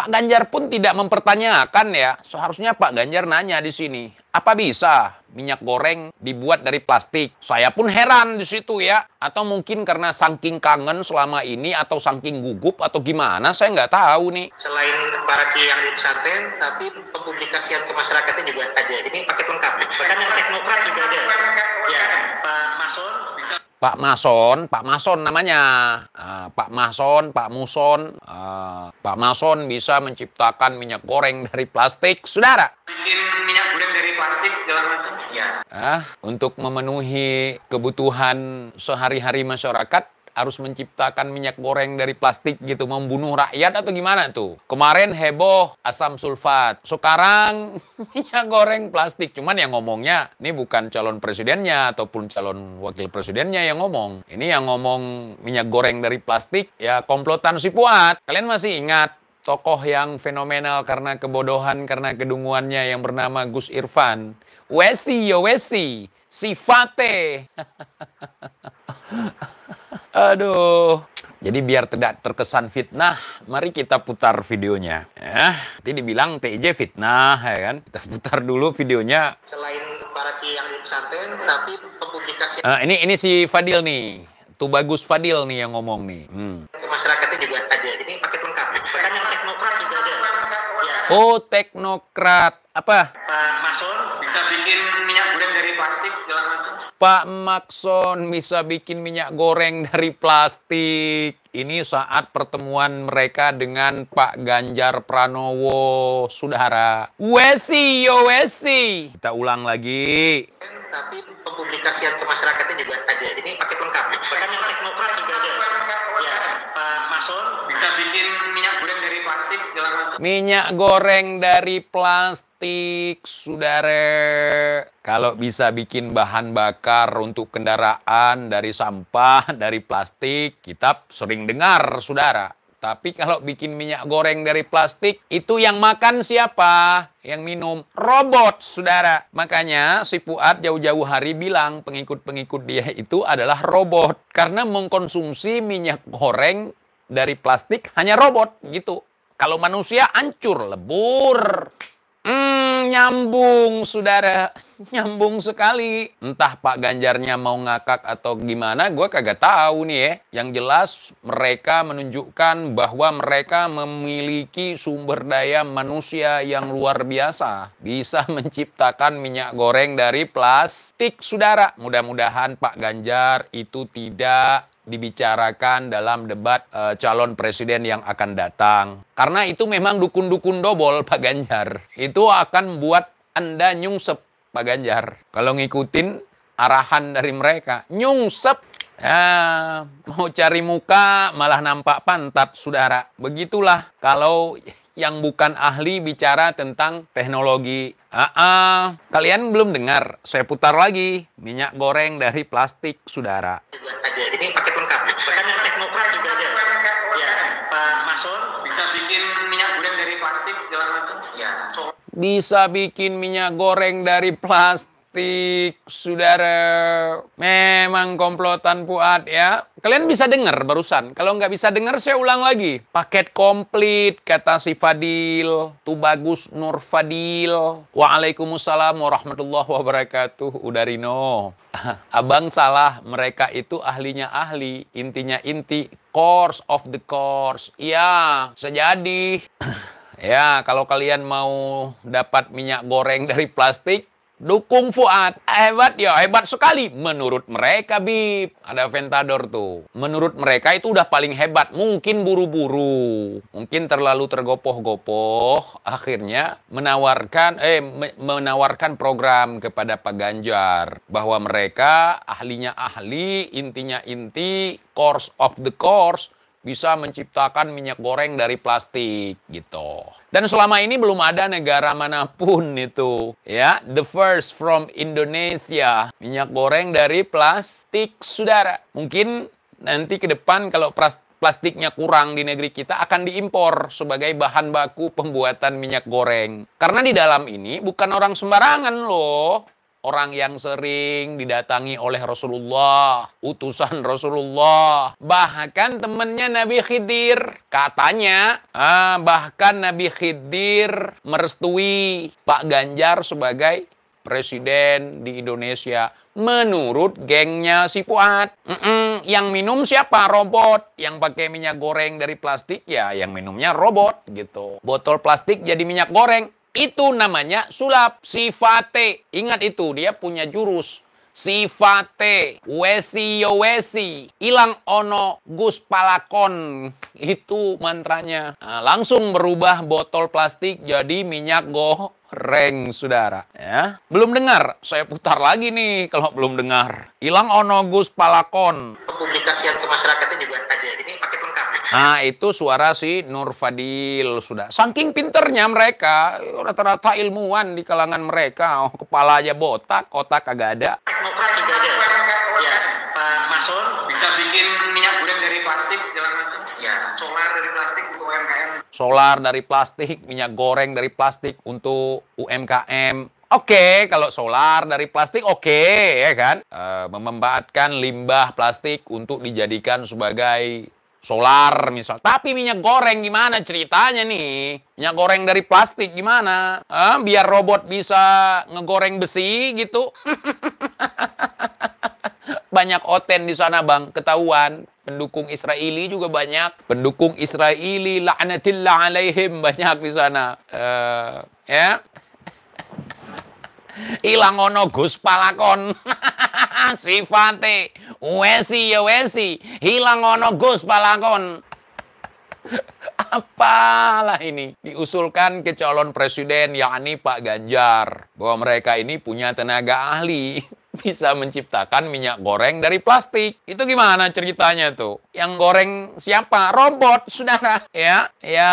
Pak Ganjar pun tidak mempertanyakan ya. Seharusnya Pak Ganjar nanya di sini, apa bisa minyak goreng dibuat dari plastik? Saya pun heran di situ ya. Atau mungkin karena saking kangen selama ini atau saking gugup atau gimana, saya nggak tahu nih. Selain para kiai yang di pesantren, tapi publikasi ke masyarakatnya juga ada. Ini paket lengkap. Bahkan yang teknokrat juga ada. Ya, Pak Mason. Pak Mason, Pak Mason namanya, ah, Pak Mason, Pak Muson, ah, Pak Mason bisa menciptakan minyak goreng dari plastik, saudara. Bikin minyak ah, untuk memenuhi kebutuhan sehari-hari masyarakat harus menciptakan minyak goreng dari plastik gitu membunuh rakyat atau gimana tuh kemarin heboh asam sulfat sekarang minyak goreng plastik cuman yang ngomongnya ini bukan calon presidennya ataupun calon wakil presidennya yang ngomong ini yang ngomong minyak goreng dari plastik ya komplotan si puat kalian masih ingat tokoh yang fenomenal karena kebodohan, karena kedunguannya yang bernama Gus Irfan. Wesi yo wesi, sifate. Aduh. Jadi biar tidak terkesan fitnah, mari kita putar videonya. Tadi ya. Nanti dibilang TJ fitnah, ya kan? Kita putar dulu videonya. Selain para yang di tapi publikasi. Uh, eh, ini ini si Fadil nih. Tuh bagus Fadil nih yang ngomong nih. Hmm. Masyarakatnya juga ada, Ini paket lengkap. Bahkan yang teknokrat juga ada. Oh teknokrat apa? Pak Mason, bikin minyak goreng dari plastik jalan Pak Makson bisa bikin minyak goreng dari plastik. Ini saat pertemuan mereka dengan Pak Ganjar Pranowo, saudara. Wesi, yo wesi. Kita ulang lagi. Tapi publikasian ke masyarakatnya juga ada. Ini pakai lengkap. Bahkan yang teknokrat juga ada. Ya, Pak Makson bisa bikin minyak goreng dari plastik Minyak goreng dari plastik cantik, saudara. Kalau bisa bikin bahan bakar untuk kendaraan dari sampah, dari plastik, kita sering dengar, saudara. Tapi kalau bikin minyak goreng dari plastik, itu yang makan siapa? Yang minum robot, saudara. Makanya si Puat jauh-jauh hari bilang pengikut-pengikut dia itu adalah robot. Karena mengkonsumsi minyak goreng dari plastik hanya robot gitu. Kalau manusia hancur, lebur. Hmm, nyambung saudara, nyambung sekali. Entah Pak Ganjarnya mau ngakak atau gimana, gue kagak tahu nih ya. Yang jelas mereka menunjukkan bahwa mereka memiliki sumber daya manusia yang luar biasa. Bisa menciptakan minyak goreng dari plastik, saudara. Mudah-mudahan Pak Ganjar itu tidak dibicarakan dalam debat e, calon presiden yang akan datang. Karena itu memang dukun-dukun dobol Pak Ganjar. Itu akan membuat Anda nyungsep Pak Ganjar. Kalau ngikutin arahan dari mereka, nyungsep. Ya, mau cari muka malah nampak pantat, saudara. Begitulah kalau yang bukan ahli bicara tentang teknologi. Ah, -uh. kalian belum dengar? Saya putar lagi minyak goreng dari plastik, saudara. bisa bikin minyak goreng dari plastik, saudara. Memang komplotan puat ya. Kalian bisa dengar barusan. Kalau nggak bisa dengar, saya ulang lagi. Paket komplit, kata si Fadil. tuh bagus Nur Fadil. Waalaikumsalam warahmatullahi wabarakatuh. Udah Rino. Abang salah, mereka itu ahlinya ahli, intinya inti, course of the course. Iya, sejadi. Ya, kalau kalian mau dapat minyak goreng dari plastik, dukung Fuad. Hebat ya, hebat sekali. Menurut mereka, Bib. Ada Ventador tuh. Menurut mereka itu udah paling hebat. Mungkin buru-buru. Mungkin terlalu tergopoh-gopoh. Akhirnya menawarkan eh menawarkan program kepada Pak Ganjar. Bahwa mereka ahlinya ahli, intinya inti, course of the course bisa menciptakan minyak goreng dari plastik gitu. Dan selama ini belum ada negara manapun itu ya, the first from Indonesia, minyak goreng dari plastik Saudara. Mungkin nanti ke depan kalau plastiknya kurang di negeri kita akan diimpor sebagai bahan baku pembuatan minyak goreng. Karena di dalam ini bukan orang sembarangan loh orang yang sering didatangi oleh Rasulullah, utusan Rasulullah, bahkan temannya Nabi Khidir. Katanya, ah, bahkan Nabi Khidir merestui Pak Ganjar sebagai presiden di Indonesia menurut gengnya si Puat, Mm-mm, yang minum siapa? Robot. Yang pakai minyak goreng dari plastik ya yang minumnya robot gitu. Botol plastik jadi minyak goreng itu namanya sulap. Sifate. Ingat itu, dia punya jurus. Sifate. Wesi yo wesi. Ilang ono gus palakon. Itu mantranya. Nah, langsung berubah botol plastik jadi minyak goh reng saudara ya belum dengar saya putar lagi nih kalau belum dengar hilang onogus palakon komunikasi yang ke masyarakatnya juga ada ini Nah, itu suara si Nur Fadil sudah. Saking pinternya mereka, rata-rata ilmuwan di kalangan mereka. Oh, kepala aja botak, otak kagak ada. Otak juga ada. Ya, Pak Mason bisa bikin minyak goreng dari plastik jalan macam. Ya, solar dari plastik untuk UMKM. Solar dari plastik, minyak goreng dari plastik untuk UMKM. Oke, okay, kalau solar dari plastik oke okay, ya kan? E, memanfaatkan limbah plastik untuk dijadikan sebagai solar misal. Tapi minyak goreng gimana ceritanya nih? Minyak goreng dari plastik gimana? Eh, biar robot bisa ngegoreng besi gitu. banyak oten di sana bang, ketahuan. Pendukung Israeli juga banyak. Pendukung Israeli la'anatillah alaihim banyak di sana. Uh, ya. Hilang ono Gus Palakon. Sifate Wesi ya wesi, hilang ono Gus Palakon. Apalah ini diusulkan ke calon presiden yakni Pak Ganjar bahwa mereka ini punya tenaga ahli bisa menciptakan minyak goreng dari plastik. Itu gimana ceritanya tuh? Yang goreng siapa? Robot, saudara. Ya, ya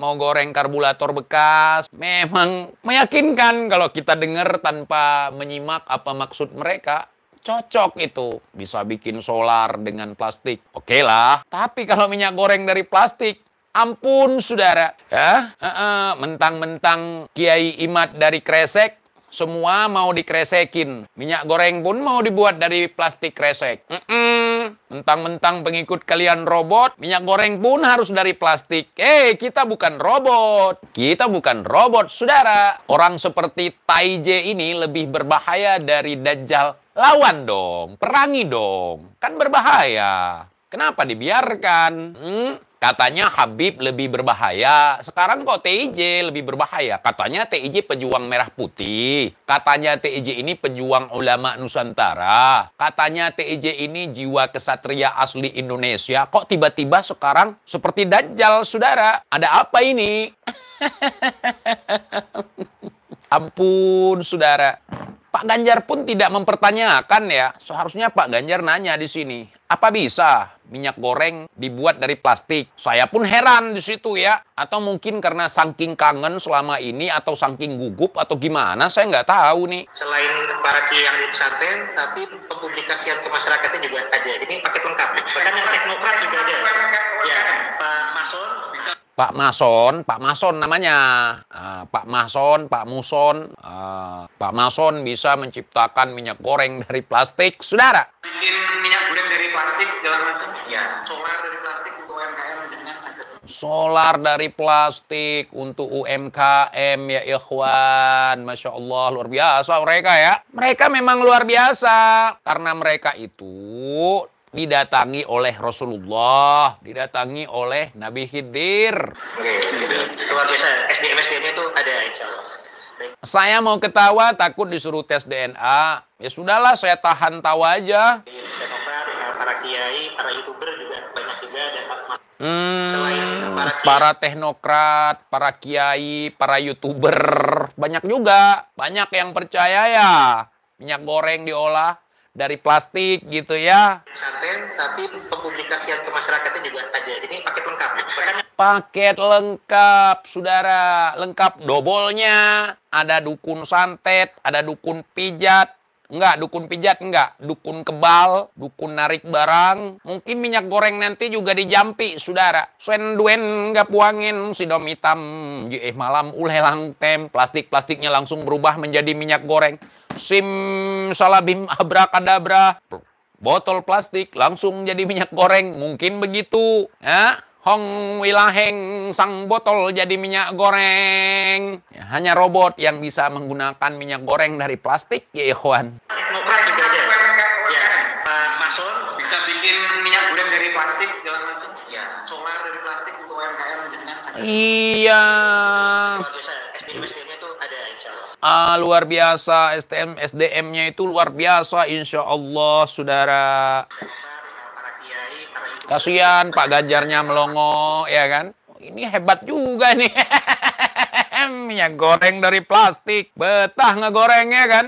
mau goreng karburator bekas. Memang meyakinkan kalau kita dengar tanpa menyimak apa maksud mereka. Cocok itu. Bisa bikin solar dengan plastik. Oke okay lah. Tapi kalau minyak goreng dari plastik, ampun saudara. Ya, mentang-mentang Kiai Imat dari Kresek, semua mau dikresekin. Minyak goreng pun mau dibuat dari plastik kresek. Mm -mm. Mentang-mentang pengikut kalian robot, minyak goreng pun harus dari plastik. Eh, hey, kita bukan robot. Kita bukan robot, saudara. Orang seperti Taije ini lebih berbahaya dari Dajjal lawan dong, perangi dong. Kan berbahaya. Kenapa dibiarkan? Hmm? Katanya Habib lebih berbahaya. Sekarang kok TIJ lebih berbahaya? Katanya TIJ pejuang merah putih. Katanya TIJ ini pejuang ulama Nusantara. Katanya TIJ ini jiwa kesatria asli Indonesia. Kok tiba-tiba sekarang seperti Dajjal, saudara? Ada apa ini? Ampun, saudara. Pak Ganjar pun tidak mempertanyakan ya. Seharusnya Pak Ganjar nanya di sini, apa bisa minyak goreng dibuat dari plastik? Saya pun heran di situ ya. Atau mungkin karena saking kangen selama ini atau saking gugup atau gimana, saya nggak tahu nih. Selain para kiai yang di pesantren, tapi publikasian ke masyarakatnya juga ada. Ini paket lengkap. Bahkan yang teknokrat juga ada. Ya, Pak Mason bisa Pak Mason, Pak Mason namanya. Ah, Pak Mason, Pak Muson, ah, Pak Mason bisa menciptakan minyak goreng dari plastik, saudara. Bikin minyak goreng dari plastik jalan macam, ya. Solar dari plastik untuk UMKM Solar dari plastik untuk UMKM ya ikhwan. Masya Allah luar biasa mereka ya. Mereka memang luar biasa. Karena mereka itu didatangi oleh Rasulullah, didatangi oleh Nabi Khidir. Gitu. luar biasa. SDM SDM itu ada insya Saya mau ketawa, takut disuruh tes DNA. Ya sudahlah, saya tahan tawa aja. Eh, para kiai, para youtuber juga banyak juga hmm, para, para teknokrat, para kiai, para youtuber banyak juga, banyak yang percaya ya minyak goreng diolah dari plastik gitu ya. Santen, tapi publikasian ke masyarakatnya juga ada. Ini paket lengkap. Paket lengkap, saudara. Lengkap dobolnya, ada dukun santet, ada dukun pijat, Enggak, dukun pijat enggak. Dukun kebal, dukun narik barang. Mungkin minyak goreng nanti juga dijampi, saudara. Swen duen enggak puangin, si dom hitam. Eh malam ulelang tem, plastik-plastiknya langsung berubah menjadi minyak goreng sim salabim abrakadabra botol plastik langsung jadi minyak goreng mungkin begitu ya Hong wilaheng sang botol jadi minyak goreng. Ya, hanya robot yang bisa menggunakan minyak goreng dari plastik, ya ikhwan. Teknokrat juga ada. Ya, Mason bisa bikin minyak goreng dari plastik segala macam. Ya, solar dari plastik untuk UMKM Iya. Ah, luar biasa STM SDM-nya itu luar biasa insya Allah saudara kasihan Pak Ganjarnya melongo ya kan ini hebat juga nih minyak goreng dari plastik betah ngegorengnya kan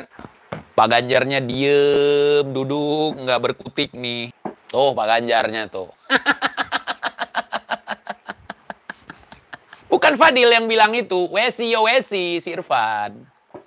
Pak Ganjarnya diem duduk nggak berkutik nih tuh Pak Ganjarnya tuh Irfan Fadil yang bilang itu, Wesi yo Wesi, si Irfan.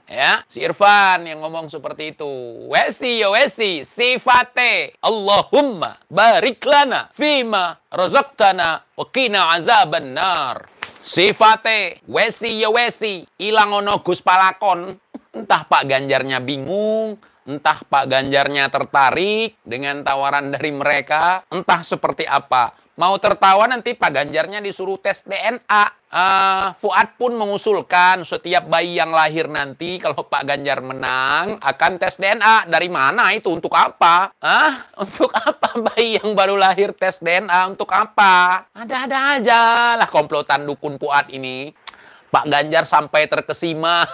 Ya, si Irfan yang ngomong seperti itu. Wesi yo wesi, sifate Allahumma barik fima razaqtana wa qina azaban nar. Sifate wesi yo wesi, ilang ono Gus Palakon. Entah Pak Ganjarnya bingung, entah Pak Ganjarnya tertarik dengan tawaran dari mereka, entah seperti apa. Mau tertawa nanti Pak Ganjarnya disuruh tes DNA. Uh, eh, Fuad pun mengusulkan setiap bayi yang lahir nanti kalau Pak Ganjar menang akan tes DNA. Dari mana itu? Untuk apa? Hah? Untuk apa bayi yang baru lahir tes DNA? Untuk apa? Ada-ada aja lah komplotan dukun Fuad ini. Pak Ganjar sampai terkesima.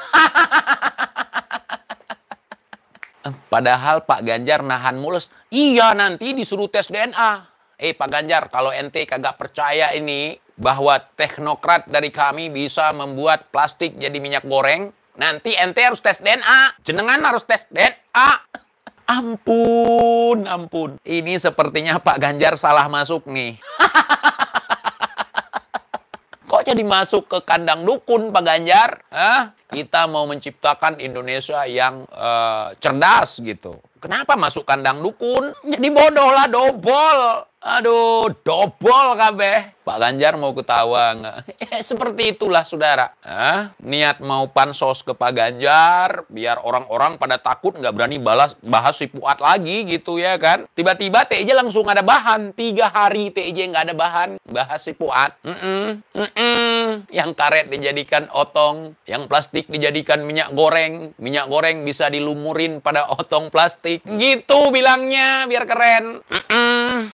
Padahal Pak Ganjar nahan mulus. Iya nanti disuruh tes DNA eh Pak Ganjar kalau NT kagak percaya ini bahwa teknokrat dari kami bisa membuat plastik jadi minyak goreng, nanti NT harus tes DNA. Jenengan harus tes DNA. Ampun, ampun. Ini sepertinya Pak Ganjar salah masuk nih. Kok jadi masuk ke kandang dukun Pak Ganjar? Hah? Kita mau menciptakan Indonesia yang uh, cerdas gitu. Kenapa masuk kandang dukun? Jadi bodoh lah, dobol. Aduh, dobol kabeh. Pak Ganjar mau ketawa nggak? Eh, seperti itulah saudara. Eh, niat mau pansos ke Pak Ganjar, biar orang-orang pada takut nggak berani balas bahas si Puat lagi gitu ya kan? Tiba-tiba TJ langsung ada bahan. Tiga hari TJ nggak ada bahan bahas si Puat. Mm -mm, mm -mm. Yang karet dijadikan otong, yang plastik plastik dijadikan minyak goreng, minyak goreng bisa dilumurin pada otong plastik. Gitu bilangnya biar keren. Mm -mm.